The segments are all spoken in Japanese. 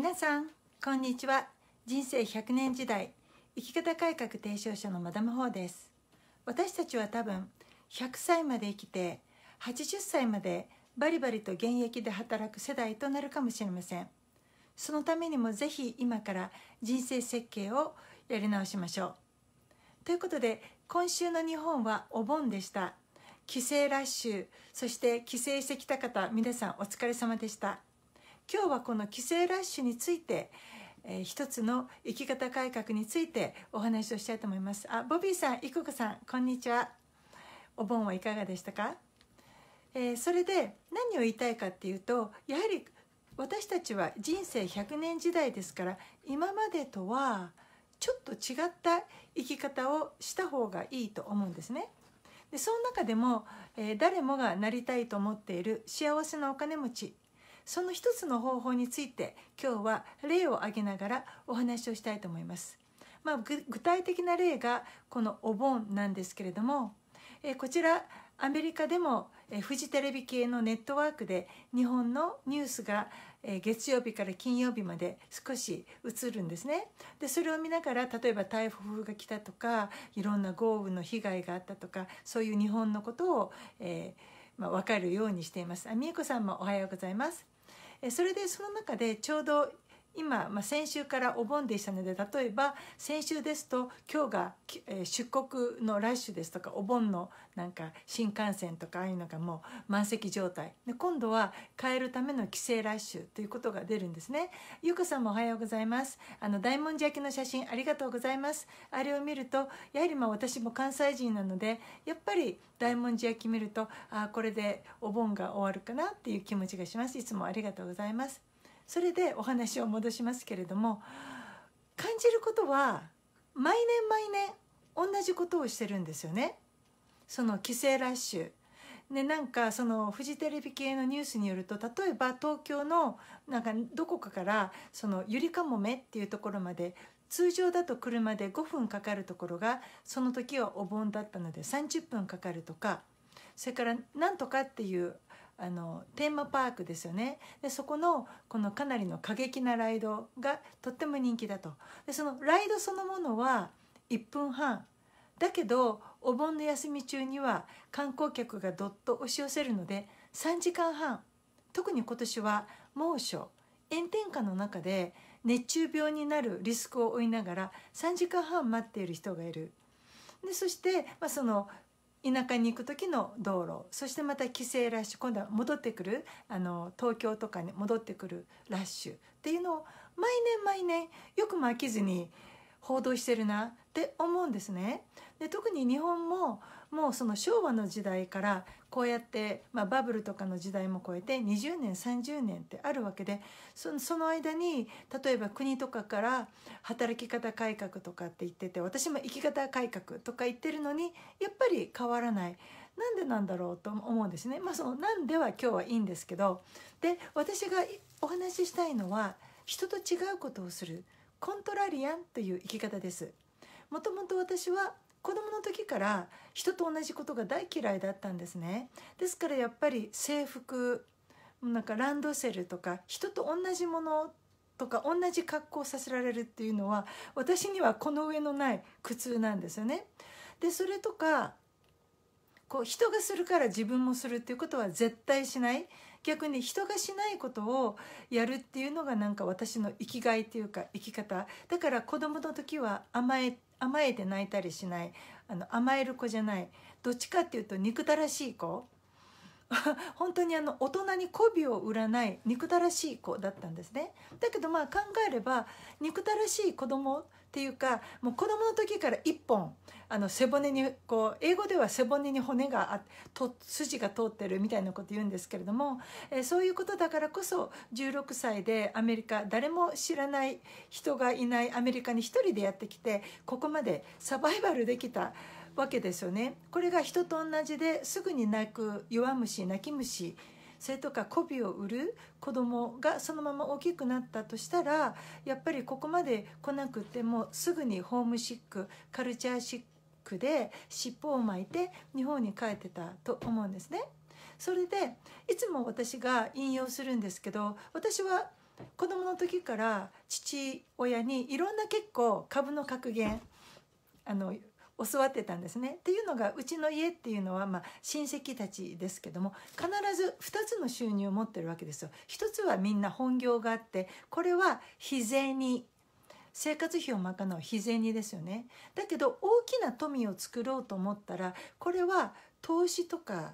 皆さんこんにちは人生100年時代生き方改革提唱者のマダム・ホーです私たちは多分100歳まで生きて80歳までバリバリと現役で働く世代となるかもしれませんそのためにも是非今から人生設計をやり直しましょうということで今週の日本はお盆でした帰省ラッシュそして帰省してきた方皆さんお疲れ様でした今日はこの帰省ラッシュについて、えー、一つの生き方改革についてお話をしたいと思いますあボビーさんイコこさんこんにちはお盆はいかがでしたか、えー、それで何を言いたいかっていうとやはり私たちは人生100年時代ですから今までとはちょっと違った生き方をした方がいいと思うんですね。でその中でも、えー、誰もがなりたいと思っている幸せなお金持ちその一つの方法について今日は例を挙げながらお話をしたいと思います。まあ、具体的な例がこのお盆なんですけれども、えこちらアメリカでも、えフジテレビ系のネットワークで日本のニュースが、え月曜日から金曜日まで少し映るんですねでそれを見ながら例えば台風が来たとかいろんな豪雨の被害があったとかそういう日本のことを、えーまあ、分かるようにしています。あみえこさんもおはようございます。それでその中でちょうど今、まあ、先週からお盆でしたので例えば先週ですと今日が、え出国のラッシュですとかお盆のなんか新幹線とかああいうのがもう満席状態で今度は変えるための帰省ラッシュということが出るんですねゆくさんもおはようございますあの大文字焼きの写真ありがとうございますあれを見るとやはりまあ私も関西人なのでやっぱり大文字焼き見るとああこれでお盆が終わるかなっていう気持ちがしますいつもありがとうございますそれでお話を戻しますけれども感じることは毎年毎年同じことをしてるんですよね。その帰省ラッシュでなんかそのフジテレビ系のニュースによると例えば東京のなんかどこかからそのゆりかもめっていうところまで通常だと車で5分かかるところがその時はお盆だったので30分かかるとかそれからなんとかっていうあのテーマパークですよねでそこのこのかなりの過激なライドがとっても人気だとでそのライドそのものは1分半だけどお盆の休み中には観光客がどっと押し寄せるので3時間半特に今年は猛暑炎天下の中で熱中病になるリスクを負いながら3時間半待っている人がいるでそして、まあ、その田舎に行く時の道路そしてまた帰省ラッシュ今度は戻ってくるあの東京とかに戻ってくるラッシュっていうのを毎年毎年よくも飽きずに報道してるなって思うんですね。で特に日本ももうその昭和の時代からこうやって、まあ、バブルとかの時代も超えて20年30年ってあるわけでその間に例えば国とかから働き方改革とかって言ってて私も生き方改革とか言ってるのにやっぱり変わらない。なんでなんだろうと思うんですね。まあそのなんでは今日はいいんですけど、で私がお話ししたいのは人と違うことをするコントラリアンという生き方です。もともと私は子供の時から人と同じことが大嫌いだったんですねですからやっぱり制服なんかランドセルとか人と同じものとか同じ格好させられるっていうのは私にはこの上のない苦痛なんですよね。でそれとかこう人がするから自分もするっていうことは絶対しない逆に人がしないことをやるっていうのがなんか私の生きがいっていうか生き方だから子供の時は甘え甘えて泣いたりしないあの甘える子じゃないどっちかっていうと憎たらしい子 本当にあの大人に媚びを売らない憎たらしい子だったんですねだけどまあ考えれば憎たらしい子供っていうかもう子供の時から一本あの背骨にこう英語では背骨に骨があと筋が通ってるみたいなこと言うんですけれども、えそういうことだからこそ16歳でアメリカ誰も知らない人がいないアメリカに一人でやってきてここまでサバイバルできた。わけですよねこれが人と同じですぐに泣く弱虫泣き虫それとか媚びを売る子供がそのまま大きくなったとしたらやっぱりここまで来なくてもすぐにホームシックカルチャーシッククで尻尾を巻いて日本に帰ってたと思うんですね。それでいつも私が引用するんですけど私は子供の時から父親にいろんな結構株の格言あの教わってたんですね。っていうのがうちの家っていうのは、まあ、親戚たちですけども必ず2つの収入を持ってるわけですよ。1つはみんな本業があってこれは日銭生活費を賄う日銭ですよねだけど大きな富を作ろうと思ったらこれは投資とか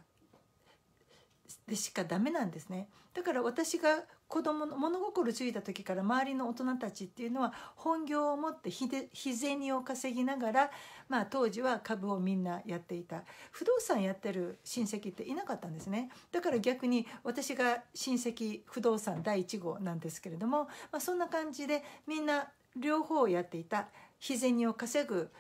でしかダメなんですねだから私が子供の物心ついた時から周りの大人たちっていうのは本業を持って日日銭を稼ぎながら、まあ、当時は株をみんなやっていた不動産やってる親戚っていなかったんですねだから逆に私が親戚不動産第1号なんですけれども、まあ、そんな感じでみんな両方をやっていた日銭を稼ぐ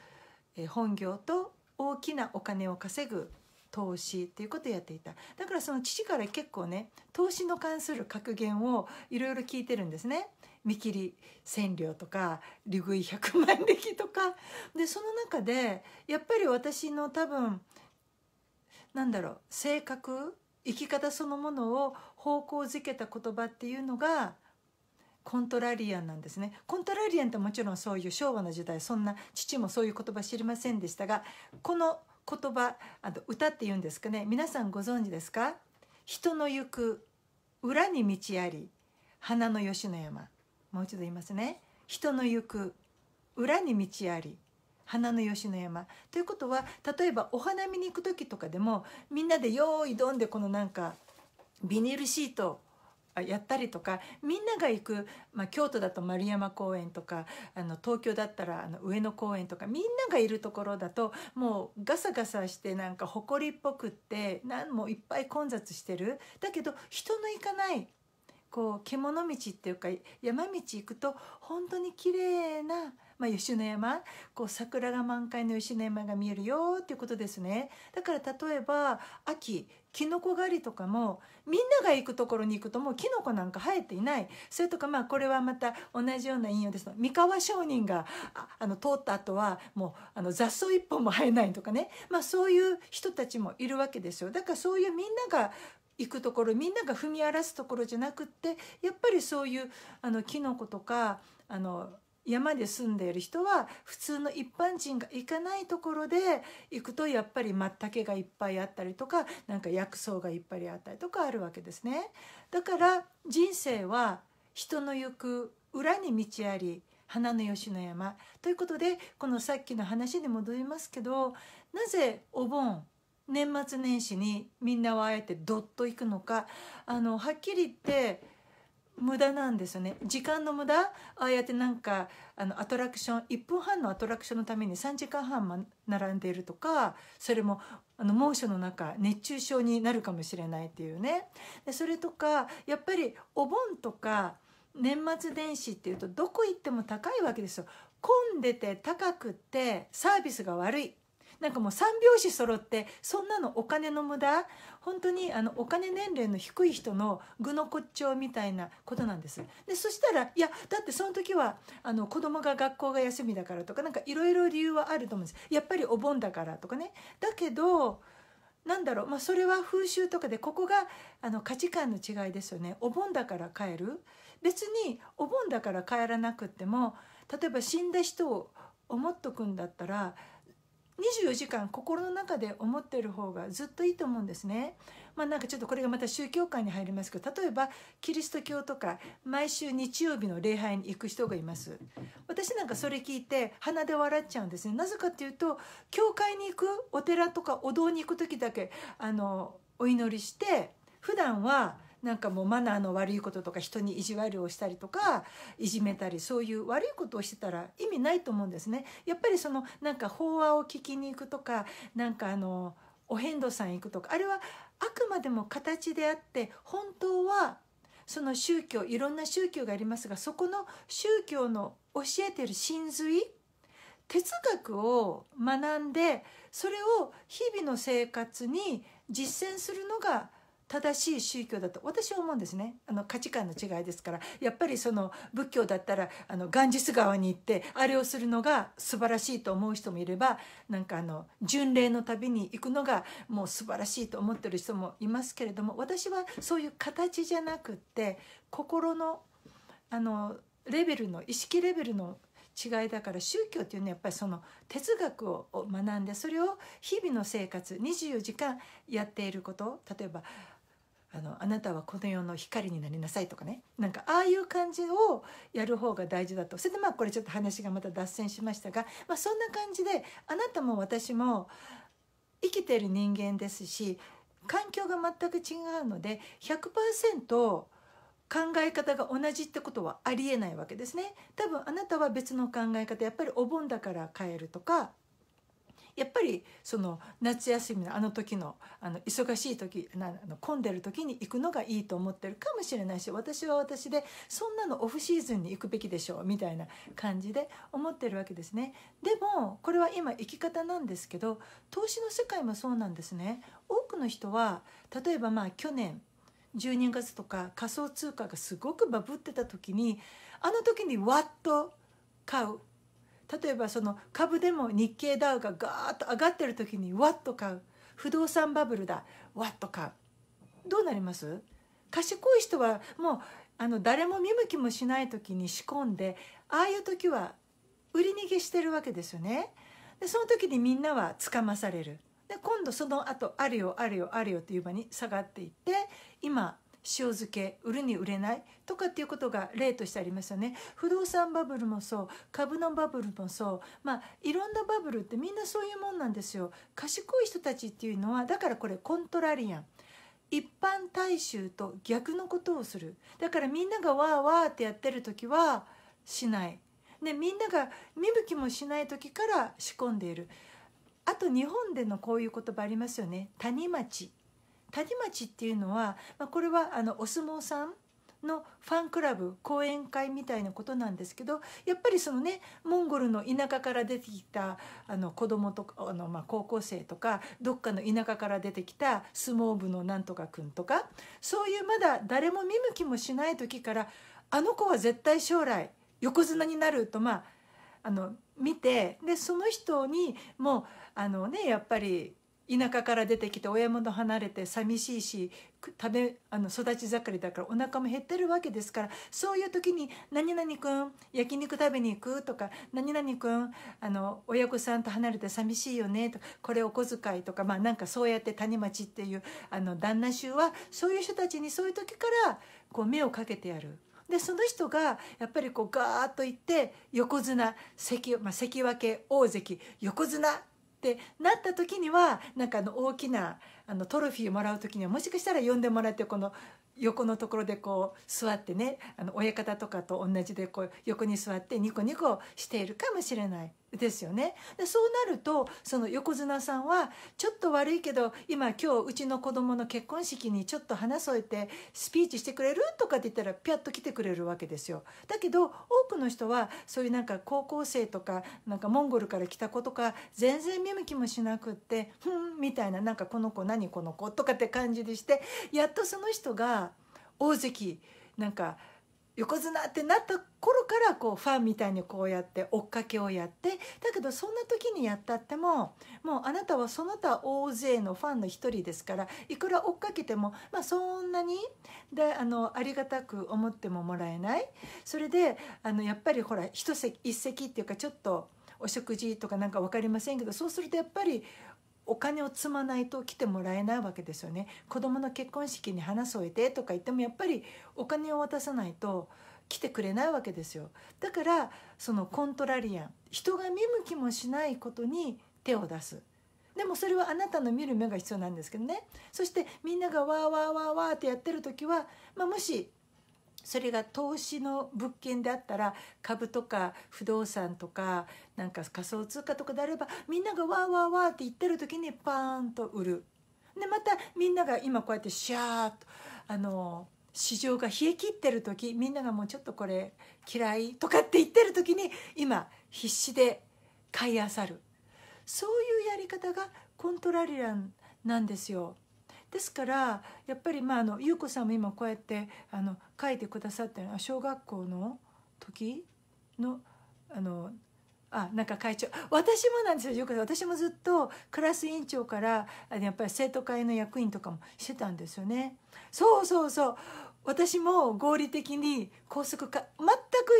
本業と大きなお金を稼ぐ投資っていうことをやっていただからその父から結構ね投資の関する格言をいろいろ聞いてるんですね見切り千両とか利食い百万力とかでその中でやっぱり私の多分なんだろう性格生き方そのものを方向づけた言葉っていうのがコントラリアンなんですねコントラリアンってもちろんそういう昭和の時代そんな父もそういう言葉知りませんでしたがこの言葉あと歌って言うんですかね皆さんご存知ですか人の行く裏に道あり花の吉野山もう一度言いますね人の行く裏に道あり花の吉野山ということは例えばお花見に行く時とかでもみんなで「用意どん」でこのなんかビニールシートやったりとかみんなが行く、まあ、京都だと丸山公園とかあの東京だったらあの上野公園とかみんながいるところだともうガサガサしてなんか埃っぽくってなんもいっぱい混雑してるだけど人の行かないこう獣道っていうか山道行くと本当に綺麗なまあ、吉野山こう桜が満開の吉野山が見えるよっていうことですねだから例えば秋キノコ狩りとかもみんなが行くところに行くともうキノコなんか生えていないそれとかまあこれはまた同じような引用です三河商人があの通った後はもうあの雑草一本も生えないとかね、まあ、そういう人たちもいるわけですよ。だからそういうみんなが行くところみんなが踏み荒らすところじゃなくってやっぱりそういうあのキノコとかあの山で住んでいる人は普通の一般人が行かないところで行くとやっぱりマッタケがいっぱいあったりとかなんか薬草がいっぱいあったりとかあるわけですね。だから人生は人の行く裏に道あり花の吉野山ということでこのさっきの話に戻りますけどなぜお盆年末年始にみんなはあえてどっと行くのかあのはっきり言って無駄なんですよね時間の無駄ああやってなんかあのアトラクション1分半のアトラクションのために3時間半並んでいるとかそれもあの猛暑の中熱中症になるかもしれないっていうねでそれとかやっぱりお盆とか年末年始っていうとどこ行っても高いわけですよ混んでて高くってサービスが悪いなんかもう三拍子揃ってそんなのお金の無駄本当にあのお金年齢の低い人の具の骨頂みたいなことなんですでそしたらいやだってその時はあの子供が学校が休みだからとかなんかいろいろ理由はあると思うんですやっぱりお盆だからとかねだけどなんだろう、まあ、それは風習とかでここがあの価値観の違いですよねお盆だから帰る別にお盆だから帰らなくっても例えば死んだ人を思っとくんだったら24時間心の中で思っている方がずっといいと思うんですね。まあ、なんかちょっとこれがまた宗教界に入りますけど例えばキリスト教とか毎週日曜日の礼拝に行く人がいます私なんかそれ聞いて鼻で笑っちゃうんですねなぜかっていうと教会に行くお寺とかお堂に行く時だけあのお祈りして普段はなんかもうマナーの悪いこととか人に意地悪をしたりとかいじめたりそういう悪いことをしてたら意味ないと思うんですね。やっぱりそのなんか法話を聞きに行くとかなんかあのお遍路さん行くとかあれはあくまでも形であって本当はその宗教いろんな宗教がありますがそこの宗教の教えてる真髄哲学を学んでそれを日々の生活に実践するのが正しい宗教だと私は思うんですねあの価値観の違いですからやっぱりその仏教だったらあのガンジス川に行ってあれをするのが素晴らしいと思う人もいればなんかあの巡礼の旅に行くのがもう素晴らしいと思ってる人もいますけれども私はそういう形じゃなくって心のあのレベルの意識レベルの違いだから宗教っていうのはやっぱりその哲学を学んでそれを日々の生活24時間やっていること例えばあのあなたはこの世の光になりなさいとかねなんかああいう感じをやる方が大事だとそれでまあこれちょっと話がまた脱線しましたが、まあ、そんな感じであなたも私も生きてる人間ですし環境が全く違うので100%考え方が同じってことはありえないわけですね多分あなたは別の考え方やっぱりお盆だから帰るとかやっぱりその夏休みのあの時のあの忙しい時なの混んでる時に行くのがいいと思ってるかもしれないし私は私でそんなのオフシーズンに行くべきでしょうみたいな感じで思ってるわけですね。でもこれは今生き方なんですけど投資の世界もそうなんですね。多くの人は例えばまあ去年12月とか仮想通貨がすごくバブってた時にあの時にわっと買う例えばその株でも日経ダウがガーッと上がってる時にわっと買う不動産バブルだわっと買うどうなります賢い人はもうあの誰も見向きもしない時に仕込んでああいう時は売り逃げしてるわけですよね。でその時にみんなはつかまされる。で今度その後あるよあるよあるよという場に下がっていって今塩漬け売るに売れないとかっていうことが例としてありますよね不動産バブルもそう株のバブルもそうまあいろんなバブルってみんなそういうもんなんですよ賢い人たちっていうのはだからこれコントラリアン一般大衆と逆のことをするだからみんながわーわーってやってる時はしないでみんなが見向きもしない時から仕込んでいるあと日本でのこういう言葉ありますよね谷町谷町っていうのは、まあ、これはあのお相撲さんのファンクラブ講演会みたいなことなんですけどやっぱりそのねモンゴルの田舎から出てきたあの子供とかあの、まあ、高校生とかどっかの田舎から出てきた相撲部のなんとかくんとかそういうまだ誰も見向きもしない時からあの子は絶対将来横綱になるとまああの見てでその人にもうあのねやっぱり田舎から出てきて親元離れて寂しいし食べあの育ち盛りだからお腹も減ってるわけですからそういう時に「何々くん焼肉食べに行く?」とか「何々くんあの親御さんと離れて寂しいよね」とか「これお小遣い」とかまあなんかそうやって谷町っていうあの旦那衆はそういう人たちにそういう時からこう目をかけてやる。でその人がやっぱりこうガーッといって横綱関,、まあ、関脇大関横綱ってなった時にはなんかあの大きなあのトロフィーもらう時にはもしかしたら呼んでもらってこの横のところでこう座ってねあの親方とかと同じでこう横に座ってニコニコしているかもしれないですよね。でそうなるとその横綱さんはちょっと悪いけど今今日うちの子供の結婚式にちょっと話添えてスピーチしてくれるとかって言ったらピャッと来てくれるわけですよ。だけど多くの人はそういうなんか高校生とかなんかモンゴルから来た子とか全然見向きもしなくって「ふん」みたいななんかこの子何何この子とかって感じでしてやっとその人が大関なんか横綱ってなった頃からこうファンみたいにこうやって追っかけをやってだけどそんな時にやったってももうあなたはその他大勢のファンの一人ですからいくら追っかけても、まあ、そんなにであのありがたく思ってももらえないそれであのやっぱりほら一席一席っていうかちょっとお食事とかなんか分かりませんけどそうするとやっぱりお金を積まないと来てもらえないわけですよね子供の結婚式に花添えてとか言ってもやっぱりお金を渡さないと来てくれないわけですよだからそのコントラリアン人が見向きもしないことに手を出すでもそれはあなたの見る目が必要なんですけどねそしてみんながわーわーわーわーってやってる時は、まあ、もしそれが投資の物件であったら株とか不動産とかなんか仮想通貨とかであればみんながわーわーわーって言ってる時にパーンと売るでまたみんなが今こうやってシャーッとあの市場が冷え切ってる時みんながもうちょっとこれ嫌いとかって言ってる時に今必死で買いあさるそういうやり方がコントラリランなんですよ。ですからやっぱりまああの優子さんも今こうやってあの書いてくださってるのは小学校の時のあのあなんか会長私もなんですよ優子さん私もずっとクラス委員長からやっぱり生徒会の役員とかもしてたんですよね。そうそうそう私も合理的に高速か全く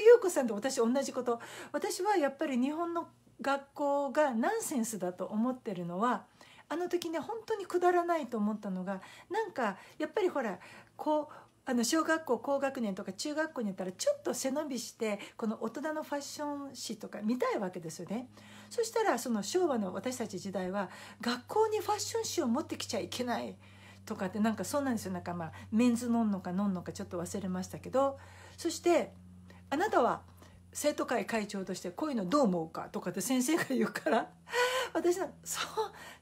優子さんと私同じこと私はやっぱり日本の学校がナンセンスだと思ってるのはあの時ね本当にくだらないと思ったのがなんかやっぱりほらこうあの小学校高学年とか中学校にいったらちょっと背伸びしてこの大人のファッション誌とか見たいわけですよねそしたらその昭和の私たち時代は学校にファッション誌を持ってきちゃいけないとかってなんかそうなんですよなんかまあメンズ飲んのか飲んのかちょっと忘れましたけどそしてあなたは生徒会会長としてこういうのどう思うかとかって先生が言うから私はそ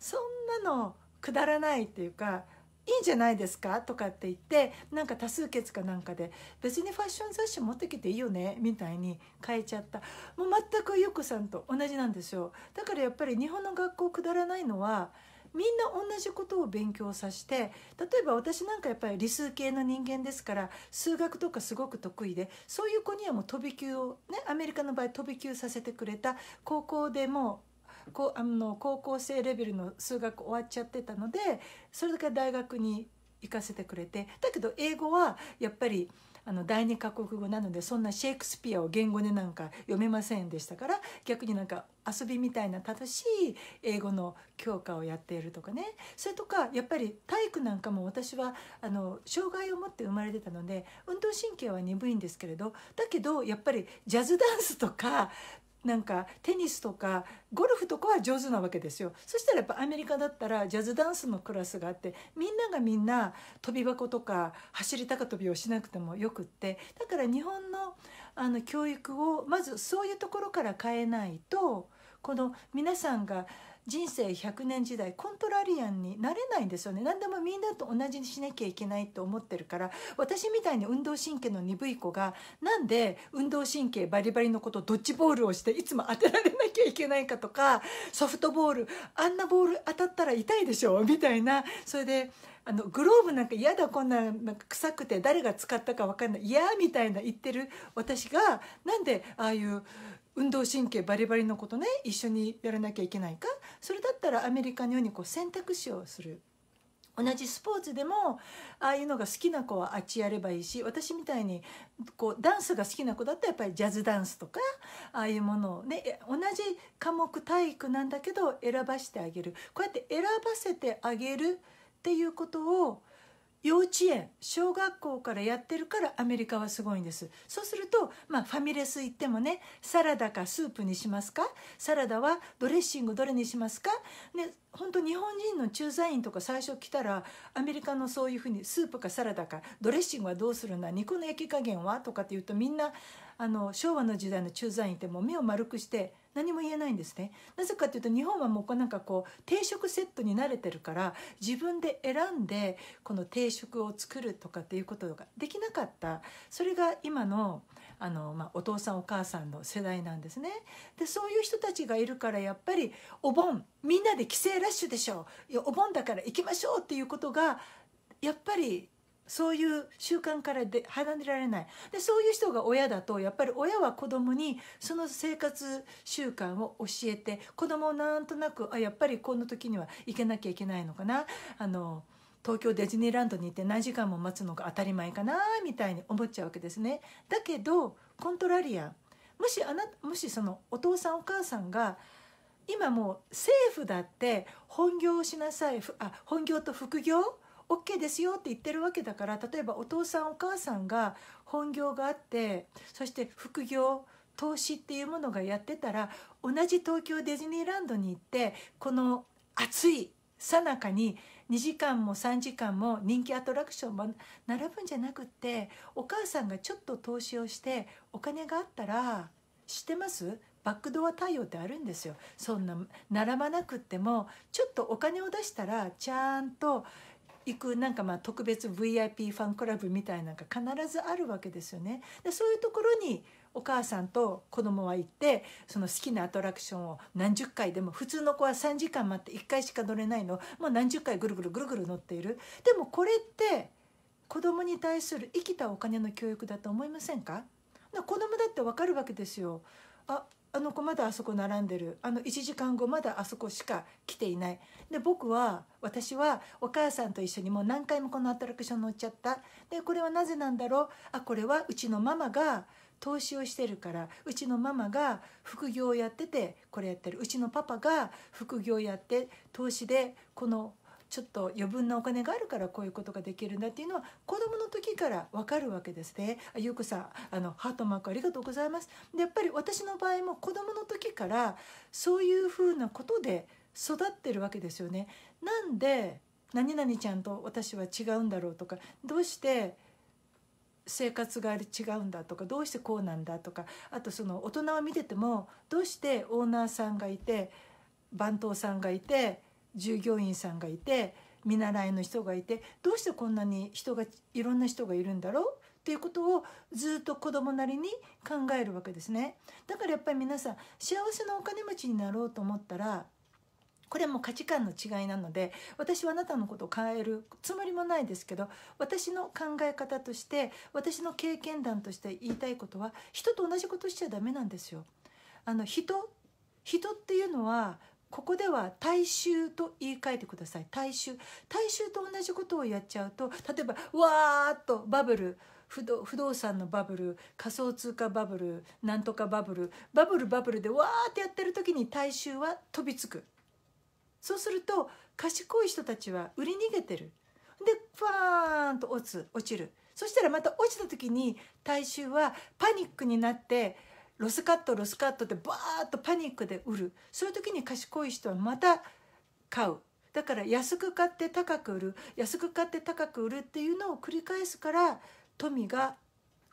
そんなのくだらないっていうかいいんじゃないですか?」とかって言ってなんか多数決かなんかで「別にファッション雑誌持ってきていいよね」みたいに変えちゃったもう全くゆこさんと同じなんですよだからやっぱり日本の学校くだらないのはみんな同じことを勉強させて例えば私なんかやっぱり理数系の人間ですから数学とかすごく得意でそういう子にはもう飛び級をねアメリカの場合飛び級させてくれた高校でもうこあの高校生レベルの数学終わっちゃってたのでそれだけ大学に行かせてくれてだけど英語はやっぱりあの第二カ国語なのでそんなシェイクスピアを言語でなんか読めませんでしたから逆になんか遊びみたいな楽しい英語の教科をやっているとかねそれとかやっぱり体育なんかも私はあの障害を持って生まれてたので運動神経は鈍いんですけれどだけどやっぱりジャズダンスとかなんかテニスとかゴルフとかは上手なわけですよそしたらやっぱアメリカだったらジャズダンスのクラスがあってみんながみんな跳び箱とか走り高跳びをしなくてもよくってだから日本のあの教育をまずそういうところから変えないと。この皆さんが人生100年時代コントラリアンになれないんですよね何でもみんなと同じにしなきゃいけないと思ってるから私みたいに運動神経の鈍い子がなんで運動神経バリバリのことドッジボールをしていつも当てられなきゃいけないかとかソフトボールあんなボール当たったら痛いでしょみたいなそれであのグローブなんか嫌だこんななんか臭くて誰が使ったか分かんない嫌みたいな言ってる私がなんでああいう運動神経バリバリのことね一緒にやらなきゃいけないかそれだったらアメリカのようにこう選択肢をする同じスポーツでもああいうのが好きな子はあっちやればいいし私みたいにこうダンスが好きな子だったらやっぱりジャズダンスとかああいうものをね同じ科目体育なんだけど選ばしてあげるこうやって選ばせてあげるっていうことを幼稚園小学校からやってるからアメリカはすごいんですそうすると、まあ、ファミレス行ってもねサラダかスープにしますかサラダはドレッシングどれにしますかね本当日本人の駐在員とか最初来たらアメリカのそういうふうにスープかサラダかドレッシングはどうするんだ肉の焼き加減はとかって言うとみんなあの昭和の時代の駐在員ってもう目を丸くして何も言えないんですねなぜかというと日本はもうなんかこう定食セットに慣れてるから自分で選んでこの定食を作るとかっていうことができなかったそれが今のあの、まあ、お父さんお母さんの世代なんですねでそういう人たちがいるからやっぱりお盆みんなで帰省ラッシュでしょういやお盆だから行きましょうっていうことがやっぱりそういう習慣からで離れられないでそういう人が親だとやっぱり親は子供にその生活習慣を教えて子供をなんとなくあやっぱりこの時には行けなきゃいけないのかなあの東京ディズニーランドに行って何時間も待つのが当たり前かなみたいに思っちゃうわけですね。だけどコントラリアもしあなもしそのお父さんお母さんが今もう政府だって本業をしなさいあ本業と副業 OK ですよって言ってるわけだから例えばお父さんお母さんが本業があってそして副業投資っていうものがやってたら同じ東京ディズニーランドに行ってこの暑いさなかに2時間も3時間も人気アトラクションも並ぶんじゃなくってお母さんがちょっと投資をしてお金があったら知ってますバックドア対応ってあるんですよそんな並ばなくってもちょっとお金を出したらちゃんと行くなんかまあ特別 VIP ファンクラブみたいなんか必ずあるわけですよね。でそういうところにお母さんと子供は行ってその好きなアトラクションを何十回でも普通の子は3時間待って1回しか乗れないのもう何十回ぐるぐるぐるぐる乗っているでもこれって子供に対する生きたお金の教育だと思いませんかか子供だってわかるわけですよああの子まだあそこ並んでるあの1時間後まだあそこしか来ていないで僕は私はお母さんと一緒にもう何回もこのアトラクション乗っちゃったでこれはなぜなんだろうあこれはうちのママが投資をしてるからうちのママが副業をやっててこれやってるうちのパパが副業やって投資でこのちょっと余分なお金があるからこういうことができるんだっていうのは子供の時からわかるわけですね。ゆうこさんあのハートマークありがとうございます。でやっぱり私の場合も子供の時からそういうふうなことで育ってるわけですよね。なんで何々ちゃんと私は違うんだろうとかどうして生活が違うんだとかどうしてこうなんだとかあとその大人を見ててもどうしてオーナーさんがいて番頭さんがいて従業員さんがいて見習いの人がいてどうしてこんなに人がいろんな人がいるんだろうっていうことをずっと子供なりに考えるわけですねだからやっぱり皆さん幸せなお金持ちになろうと思ったらこれはもう価値観の違いなので私はあなたのことを変えるつもりもないですけど私の考え方として私の経験談として言いたいことは人と同じことしちゃダメなんですよ。あの人人っていうのはここでは大衆と言い換えてください大衆大衆と同じことをやっちゃうと例えばわーっとバブル不動不動産のバブル仮想通貨バブルなんとかバブルバブルバブルでわーってやってる時に大衆は飛びつくそうすると賢い人たちは売り逃げてるでファーンと落落ちるそしたらまた落ちた時に大衆はパニックになってロスカットロスカットってバーッとパニックで売るそういう時に賢い人はまた買うだから安く買って高く売る安く買って高く売るっていうのを繰り返すから富が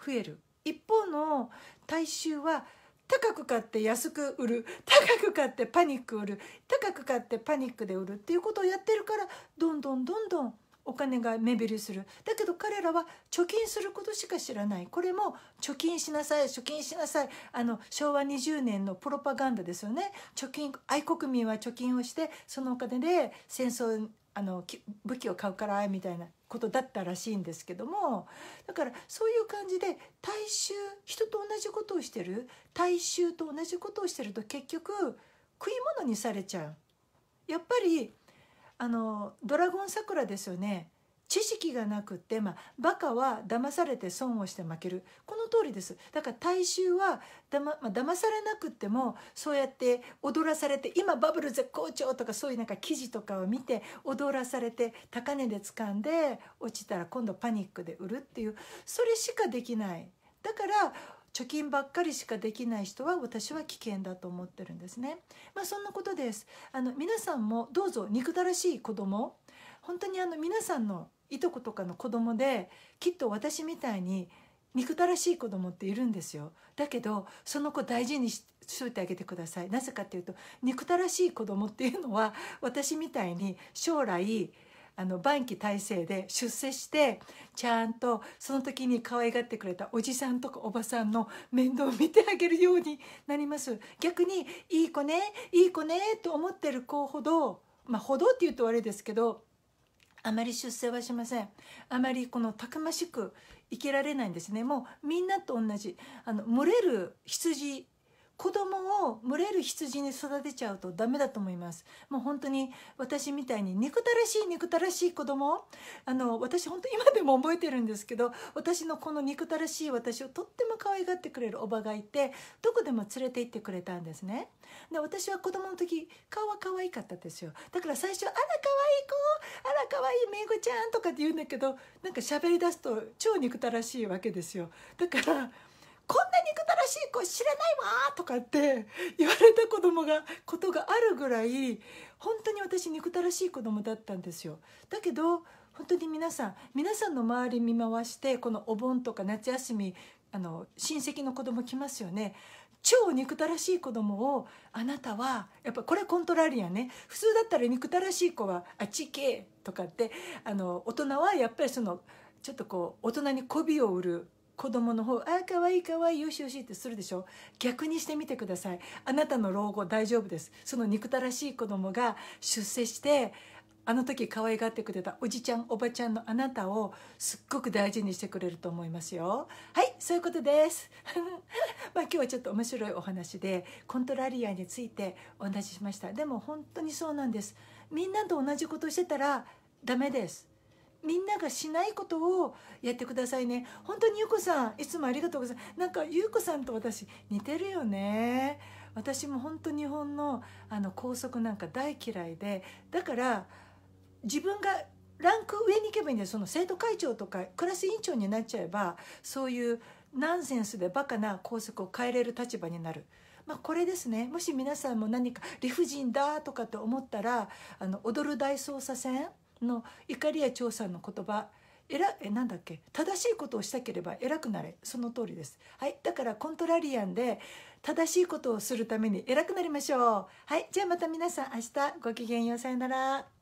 増える一方の大衆は高く買って安く売る高く買ってパニック売る高く買ってパニックで売るっていうことをやってるからどんどんどんどんお金が目減りするだけど彼らは貯金することしか知らないこれも貯金しなさい貯金しなさいあの昭和20年のプロパガンダですよね貯金愛国民は貯金をしてそのお金で戦争あの武器を買うからみたいなことだったらしいんですけどもだからそういう感じで大衆人と同じことをしてる大衆と同じことをしてると結局食い物にされちゃう。やっぱりあのドラゴン桜ですよね知識がなくって、まあ、バカは騙されて損をして負けるこの通りですだから大衆はだま、まあ、騙されなくってもそうやって踊らされて今バブル絶好調とかそういうなんか記事とかを見て踊らされて高値で掴んで落ちたら今度パニックで売るっていうそれしかできないだから貯金ばっかりしかできない人は私は危険だと思ってるんですね。まあ、そんなことです。あの皆さんもどうぞ憎たらしい子供本当にあの皆さんのいとことかの子供できっと私みたいに憎たらしい子供っているんですよだけどその子大事にしといてあげてくださいなぜかっていうと憎たらしい子供っていうのは私みたいに将来あの晩期体制で出世してちゃんとその時に可愛がってくれたおじさんとかおばさんの面倒を見てあげるようになります逆にいい子ねいい子ねと思ってる子ほどまあほどって言うとあれですけどあまり出世はしませんあまりこのたくましく生きられないんですねもうみんなと同じあの群れる羊子供を群れる羊に育てちゃうとダメだと思います。もう本当に私みたいに憎たらしい憎たらしい子供あの私本当今でも覚えてるんですけど私のこの憎たらしい私をとっても可愛がってくれるおばがいてどこでも連れて行ってくれたんですね。で私は子供の時顔は可愛かったですよ。だから最初「あら可愛い子あら可愛いめいちゃん」とかって言うんだけどなんか喋り出すと超憎たらしいわけですよ。だからこんな憎たらしい子知らないわとかって言われた子供がことがあるぐらい本当に私憎たらしい子供だったんですよだけど本当に皆さん皆さんの周り見回してこのお盆とか夏休みあの親戚の子供来ますよね超憎たらしい子供をあなたはやっぱこれコントラリアね普通だったら憎たらしい子は「あっち行け」とかってあの大人はやっぱりそのちょっとこう大人に媚びを売る子供の方ああかわいいかわいいよしよしってするでしょ逆にしてみてくださいあなたの老後大丈夫ですその憎たらしい子供が出世してあの時可愛がってくれたおじちゃんおばちゃんのあなたをすっごく大事にしてくれると思いますよはいそういうことです まあ今日はちょっと面白いお話でコントラリアについてお話ししましたでも本当にそうなんですみんなと同じことしてたらダメですみんながしないことをやってくださいね本当にゆうこさんいつもありがとうございますなんかゆうこさんと私似てるよね私も本当日本のあの校則なんか大嫌いでだから自分がランク上に行けばいいんだよその生徒会長とかクラス委員長になっちゃえばそういうナンセンスでバカな校則を変えれる立場になる。まあ、これですねもし皆さんも何か理不尽だとかって思ったらあの踊る大捜査線の怒りや調査の言葉えらえなんだっけ正しいことをしたければ偉くなれその通りです。はい、だからコントラリアンで正しいことをするために偉くなりましょう。はい、じゃあまた皆さん明日ごきげんようさよなら。